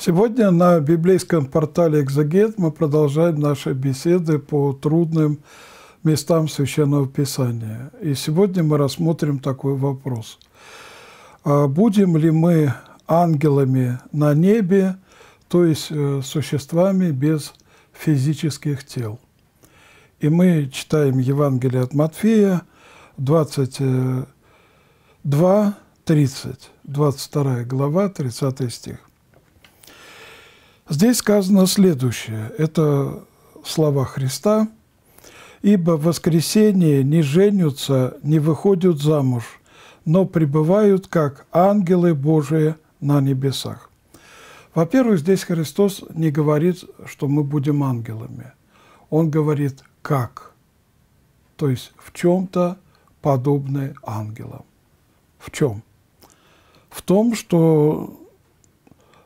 Сегодня на библейском портале «Экзогет» мы продолжаем наши беседы по трудным местам Священного Писания. И сегодня мы рассмотрим такой вопрос. А будем ли мы ангелами на небе, то есть э, существами без физических тел? И мы читаем Евангелие от Матфея, 22, 30, 22 глава, 30 стих. Здесь сказано следующее. Это слова Христа. «Ибо в воскресенье не женятся, не выходят замуж, но пребывают, как ангелы Божии на небесах». Во-первых, здесь Христос не говорит, что мы будем ангелами. Он говорит «как», то есть в чем-то подобны ангелам. В чем? В том, что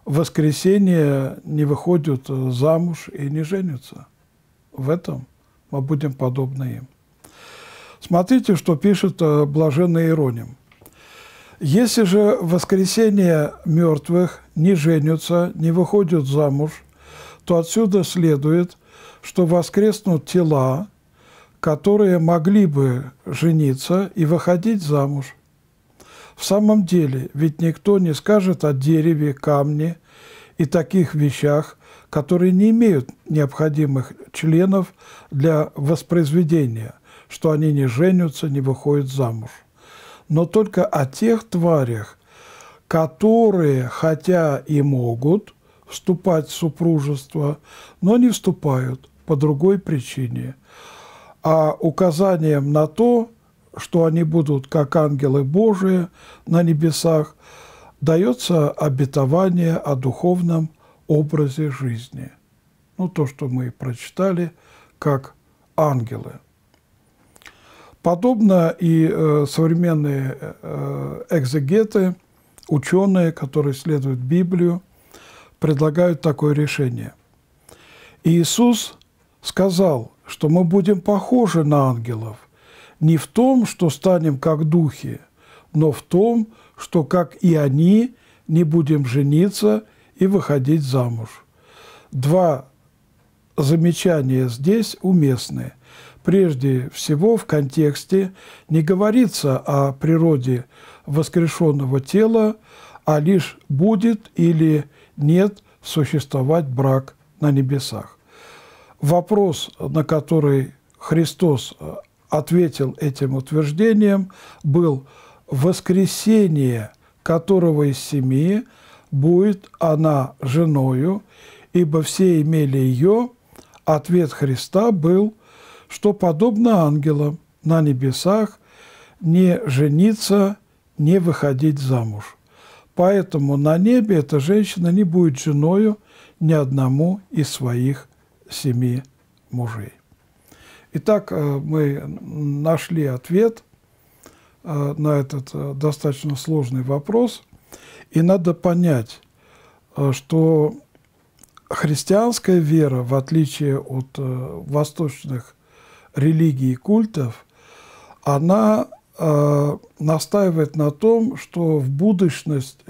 воскресенье не выходят замуж и не женятся. В этом мы будем подобны им. Смотрите, что пишет э, блаженный Ироним. Если же в воскресенье мертвых не женятся, не выходят замуж, то отсюда следует, что воскреснут тела, которые могли бы жениться и выходить замуж, в самом деле, ведь никто не скажет о дереве, камне и таких вещах, которые не имеют необходимых членов для воспроизведения, что они не женятся, не выходят замуж. Но только о тех тварях, которые, хотя и могут вступать в супружество, но не вступают по другой причине, а указанием на то, что они будут как ангелы Божии на небесах, дается обетование о духовном образе жизни. Ну, то, что мы прочитали, как ангелы. Подобно и э, современные э, экзегеты, ученые, которые следуют Библию, предлагают такое решение. Иисус сказал, что мы будем похожи на ангелов – не в том, что станем как духи, но в том, что, как и они, не будем жениться и выходить замуж. Два замечания здесь уместны. Прежде всего, в контексте не говорится о природе воскрешенного тела, а лишь будет или нет существовать брак на небесах. Вопрос, на который Христос ответил этим утверждением, был «воскресение которого из семьи будет она женою, ибо все имели ее». Ответ Христа был, что подобно ангелам на небесах не жениться, не выходить замуж. Поэтому на небе эта женщина не будет женою ни одному из своих семи мужей. Итак, э, мы нашли ответ э, на этот э, достаточно сложный вопрос. И надо понять, что христианская вера, в отличие от восточных религий и культов, она настаивает на том, что в будущность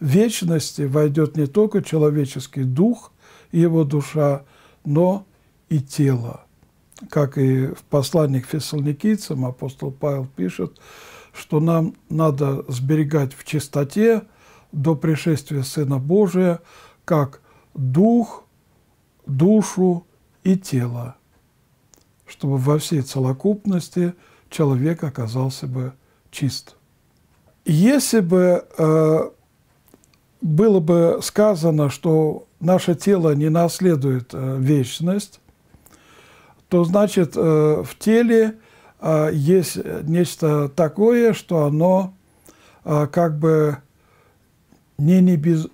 вечности войдет не только человеческий дух, его душа, но и тело как и в послании к фессалоникийцам, апостол Павел пишет, что нам надо сберегать в чистоте до пришествия Сына Божия, как дух, душу и тело, чтобы во всей целокупности человек оказался бы чист. Если бы э, было бы сказано, что наше тело не наследует э, вечность, то значит э, в теле э, есть нечто такое, что оно э, как бы не, не, без,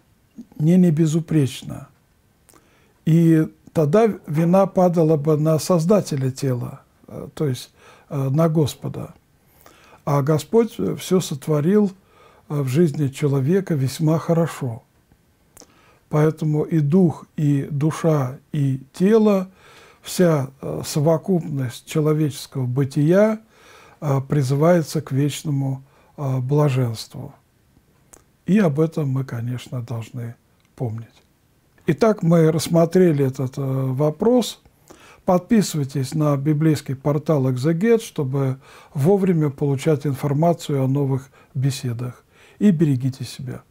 не, не безупречно. И тогда вина падала бы на создателя тела, то есть на Господа. А Господь все сотворил в жизни человека весьма хорошо. Поэтому и дух, и душа, и тело вся э, совокупность человеческого бытия э, призывается к вечному э, блаженству. И об этом мы, конечно, должны помнить. Итак, мы рассмотрели этот вопрос. Подписывайтесь на библейский портал «Экзегет», чтобы вовремя получать информацию о новых беседах. И берегите себя.